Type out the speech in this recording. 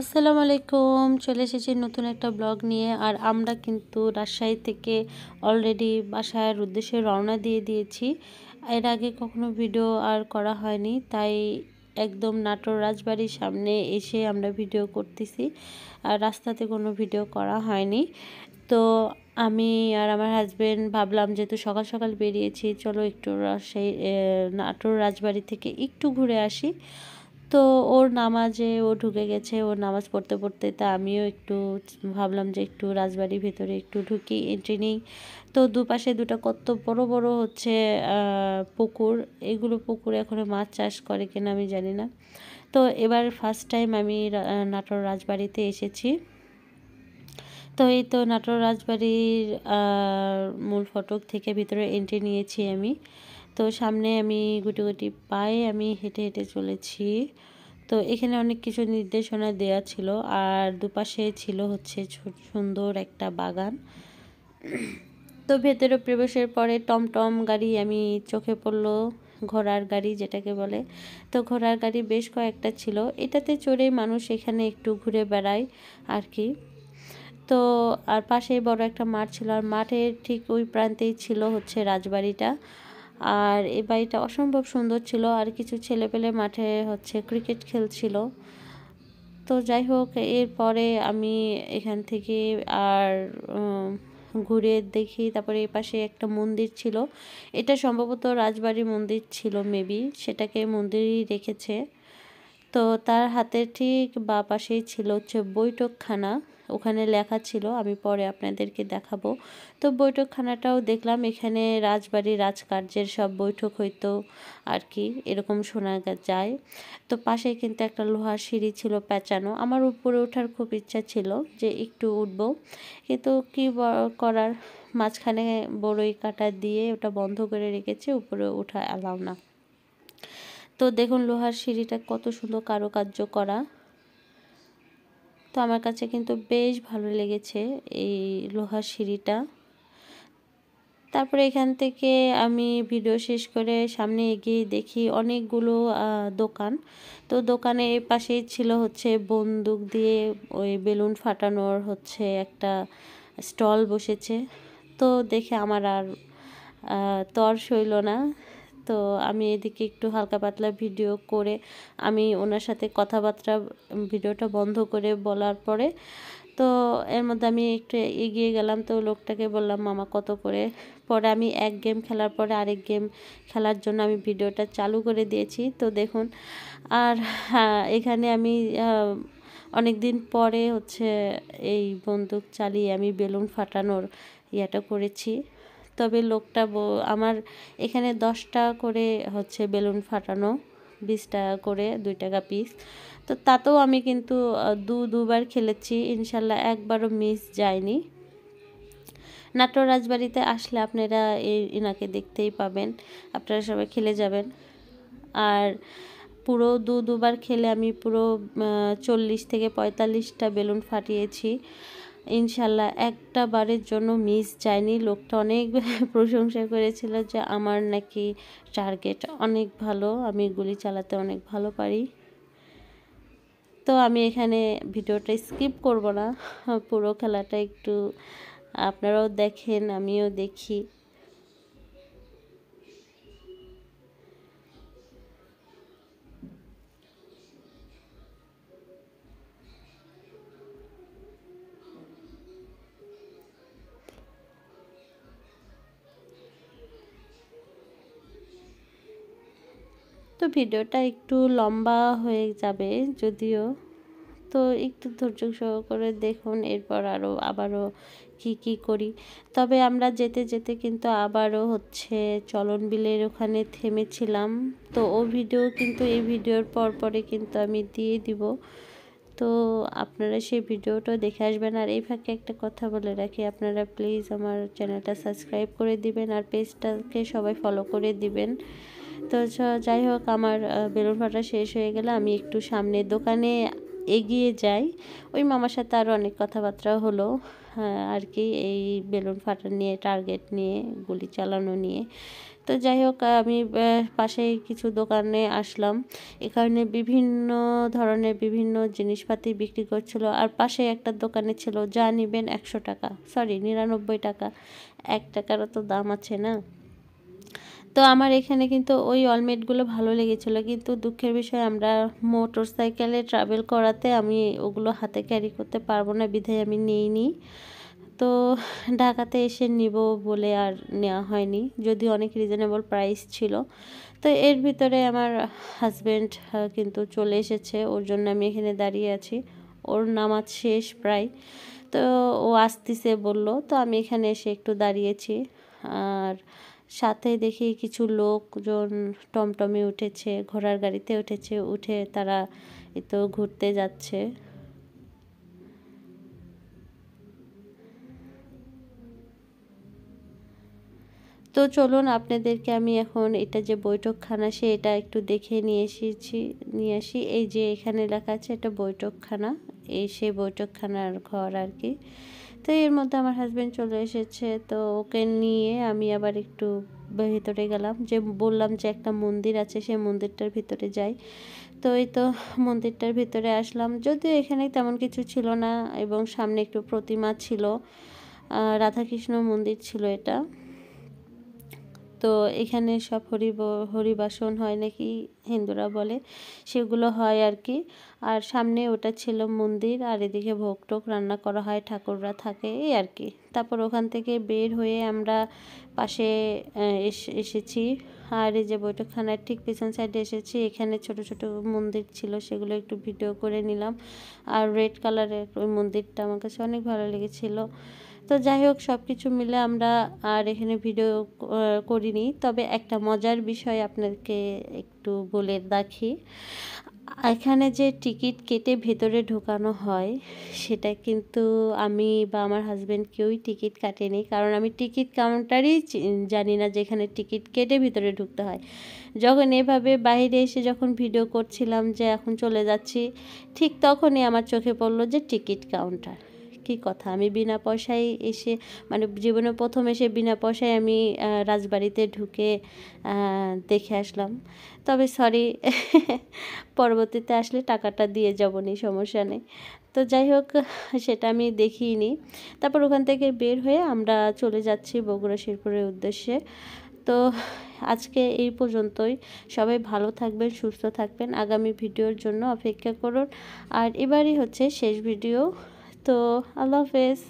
আসসালামু আলাইকুম চলে এসেছি নতুন একটা ব্লগ নিয়ে আর আমরা কিন্তু রাজশাহী থেকে অলরেডি বাসায়ের উদ্দেশ্যে রওনা দিয়ে দিয়েছি এর আগে কখনো ভিডিও আর করা হয়নি তাই একদম নাটোর রাজবাড়ির সামনে এসে আমরা ভিডিও করতেছি আর রাস্তাতে কোনো ভিডিও করা হয়নি তো আমি আর আমার হাজব্যান্ড ভাবলাম যেহেতু সকাল সকাল বেরিয়েছি চলো একটু সেই নাটোর রাজবাড়ি থেকে একটু ঘুরে আসি তো ওর নামাজে ও ঢুকে গেছে ওর নামাজ পড়তে পড়তে তা আমিও একটু ভাবলাম যে একটু রাজবাড়ির ভেতরে একটু ঢুকি এন্ট্রি নিই তো দুপাশে দুটো কত বড় বড় হচ্ছে পুকুর এগুলো পুকুরে এখন মাছ চাষ করে কিনা আমি জানি না তো এবার ফার্স্ট টাইম আমি নাটোর রাজবাড়িতে এসেছি তো এই তো নাটোর রাজবাড়ির মূল ফটক থেকে ভিতরে এন্ট্রি নিয়েছি আমি তো সামনে আমি গুটি গুটি পায়ে আমি হেঁটে হেঁটে চলেছি তো এখানে অনেক কিছু নির্দেশনা দেয়া ছিল আর দুপাশে ছিল হচ্ছে সুন্দর একটা বাগান তো ভেতরে প্রবেশের পরে টমটম গাড়ি আমি চোখে পড়লো ঘোড়ার গাড়ি যেটাকে বলে তো ঘোড়ার গাড়ি বেশ কয়েকটা ছিল এটাতে চড়েই মানুষ এখানে একটু ঘুরে বেড়ায় আর কি তো আর পাশেই বড় একটা মাঠ ছিল আর মাঠের ঠিক ওই প্রান্তেই ছিল হচ্ছে রাজবাড়িটা আর এই বাড়িটা অসম্ভব সুন্দর ছিল আর কিছু ছেলেপেলে মাঠে হচ্ছে ক্রিকেট খেলছিল তো যাই হোক এরপরে আমি এখান থেকে আর ঘুরে দেখি তারপরে এ পাশে একটা মন্দির ছিল এটা সম্ভবত রাজবাড়ি মন্দির ছিল মেবি সেটাকে মন্দিরই রেখেছে তো তার হাতে ঠিক বা পাশেই ছিল হচ্ছে বৈঠকখানা ওখানে লেখা ছিল আমি পরে আপনাদেরকে দেখাবো তো বৈঠকখানাটাও দেখলাম এখানে রাজবাড়ি রাজকার্যের সব বৈঠক হইতো আর কি এরকম শোনা যায় তো পাশে কিন্তু একটা লোহার সিঁড়ি ছিল পেঁচানো আমার উপরে ওঠার খুব ইচ্ছা ছিল যে একটু উঠব কিন্তু কী করার মাঝখানে বড়ই কাটা দিয়ে ওটা বন্ধ করে রেখেছে উপরে ওঠা এলাও না তো দেখুন লোহার সিঁড়িটা কত সুন্দর কারুকার্য করা তো আমার কাছে কিন্তু বেশ ভালো লেগেছে এই লোহার সিঁড়িটা তারপরে এখান থেকে আমি ভিডিও শেষ করে সামনে এগিয়ে দেখি অনেকগুলো দোকান তো দোকানে পাশেই ছিল হচ্ছে বন্দুক দিয়ে ওই বেলুন ফাটানোর হচ্ছে একটা স্টল বসেছে তো দেখে আমার আর তর সইল না তো আমি এদিকে একটু হালকা পাতলা ভিডিও করে আমি ওনার সাথে কথাবার্তা ভিডিওটা বন্ধ করে বলার পরে তো এর মধ্যে আমি একটু এগিয়ে গেলাম তো লোকটাকে বললাম মামা কত করে পরে আমি এক গেম খেলার পরে আরেক গেম খেলার জন্য আমি ভিডিওটা চালু করে দিয়েছি তো দেখুন আর হ্যাঁ, এখানে আমি অনেক দিন পরে হচ্ছে এই বন্দুক চালিয়ে আমি বেলুন ফাটানোর ইয়েটা করেছি তবে লোকটা আমার এখানে দশটা করে হচ্ছে বেলুন ফাটানো বিশ টাকা করে দুই টাকা পিস তো তাতেও আমি কিন্তু দু দুবার খেলেছি ইনশাল্লাহ একবারও মিস যায়নি নাট্য রাজবাড়িতে আসলে আপনারা এই এনাকে দেখতেই পাবেন আপনারা সবাই খেলে যাবেন আর পুরো দু দুবার খেলে আমি পুরো চল্লিশ থেকে পঁয়তাল্লিশটা বেলুন ফাটিয়েছি ইনশাল্লাহ একটা বারের জন্য মিস যায়নি লোকটা অনেক প্রশংসা করেছিল যে আমার নাকি টার্গেট অনেক ভালো আমি গুলি চালাতে অনেক ভালো পারি তো আমি এখানে ভিডিওটা স্কিপ করব না পুরো খেলাটা একটু আপনারাও দেখেন আমিও দেখি তো ভিডিওটা একটু লম্বা হয়ে যাবে যদিও তো একটু ধৈর্য করে দেখুন এরপর আরও আবারও কি কি করি তবে আমরা যেতে যেতে কিন্তু আবারও হচ্ছে চলন বিলের ওখানে থেমেছিলাম তো ও ভিডিও কিন্তু এই ভিডিওর পর পরে কিন্তু আমি দিয়ে দিব তো আপনারা সেই ভিডিওটা দেখে আসবেন আর এই ফাঁকে একটা কথা বলে রাখি আপনারা প্লিজ আমার চ্যানেলটা সাবস্ক্রাইব করে দিবেন আর পেজটাকে সবাই ফলো করে দিবেন তো যাই হোক আমার বেলুন ফাটা শেষ হয়ে গেলে আমি একটু সামনের দোকানে এগিয়ে যাই ওই মামার সাথে আরও অনেক কথাবার্তা হলো হ্যাঁ, আর কি এই বেলুন ফাটা নিয়ে টার্গেট নিয়ে গুলি চালানো নিয়ে তো যাই হোক আমি পাশে কিছু দোকানে আসলাম এখানে বিভিন্ন ধরনের বিভিন্ন জিনিসপাতি বিক্রি করছিল আর পাশে একটা দোকানে ছিল যা নেবেন একশো টাকা সরি নিরানব্বই টাকা এক টাকারও তো দাম আছে না তো আমার এখানে কিন্তু ওই অলমেটগুলো ভালো লেগেছিলো কিন্তু দুঃখের বিষয় আমরা মোটর সাইকেলে ট্রাভেল করাতে আমি ওগুলো হাতে ক্যারি করতে পারবো না বিধায় আমি নিইনি নি তো ঢাকাতে এসে নিব বলে আর নেওয়া হয়নি যদি অনেক রিজনেবল প্রাইস ছিল তো এর ভিতরে আমার হাজব্যান্ড কিন্তু চলে এসেছে ওর জন্য আমি এখানে দাঁড়িয়ে আছি ওর নামাজ শেষ প্রায় তো ও আসতেছে বলল তো আমি এখানে এসে একটু দাঁড়িয়েছি আর সাথে দেখি কিছু লোকজন টমটমে উঠেছে ঘোড়ার গাড়িতে উঠেছে উঠে তারা এতো ঘুরতে যাচ্ছে তো চলুন আপনাদেরকে আমি এখন এটা যে বৈঠকখানা সে এটা একটু দেখে নিয়ে এসেছি নিয়ে আসি এই যে এখানে লেখা আছে এটা বৈঠকখানা এই সেই বৈঠকখানার ঘর আর কি তো এর মধ্যে আমার হাজব্যান্ড চলে এসেছে তো ওকে নিয়ে আমি আবার একটু ভিতরে গেলাম যে বললাম যে একটা মন্দির আছে সেই মন্দিরটার ভিতরে যাই তো এই তো মন্দিরটার ভিতরে আসলাম যদিও এখানে তেমন কিছু ছিল না এবং সামনে একটু প্রতিমা ছিল রাধাকৃষ্ণ মন্দির ছিল এটা তো এখানে সব হরি হরিবাসন হয় নাকি হিন্দুরা বলে সেগুলো হয় আর কি আর সামনে ওটা ছিল মন্দির আর এদিকে ভোগ টোক রান্না করা হয় ঠাকুররা থাকে এই আর কি তারপর ওখান থেকে বের হয়ে আমরা পাশে এসেছি আর এই যে বৈঠকখানার ঠিক পিছন সাইডে এসেছি এখানে ছোট ছোট মন্দির ছিল সেগুলো একটু ভিডিও করে নিলাম আর রেড কালারের ওই মন্দিরটা আমার কাছে অনেক ভালো লেগেছিলো তো যাই হোক সব কিছু মিলে আমরা আর এখানে ভিডিও করিনি তবে একটা মজার বিষয় আপনাদেরকে একটু বলে রাখি এখানে যে টিকিট কেটে ভেতরে ঢোকানো হয় সেটা কিন্তু আমি বা আমার হাজব্যান্ড কেউই টিকিট কাটেনি কারণ আমি টিকিট কাউন্টারই জানি না যেখানে টিকিট কেটে ভিতরে ঢুকতে হয় যখন এভাবে বাইরে এসে যখন ভিডিও করছিলাম যে এখন চলে যাচ্ছি ঠিক তখনই আমার চোখে পড়লো যে টিকিট কাউন্টার কি কথা আমি বিনা পয়সায় এসে মানে জীবনে প্রথম এসে বিনা পয়সায় আমি রাজবাড়িতে ঢুকে দেখে আসলাম তবে সরি পরবর্তীতে আসলে টাকাটা দিয়ে যাবো নি সমস্যা নেই তো যাই হোক সেটা আমি দেখিনি তারপর ওখান থেকে বের হয়ে আমরা চলে যাচ্ছি বগুড়া শিরপুরের উদ্দেশ্যে তো আজকে এই পর্যন্তই সবাই ভালো থাকবেন সুস্থ থাকবেন আগামী ভিডিওর জন্য অপেক্ষা করুন আর এবারই হচ্ছে শেষ video bonito. I love this.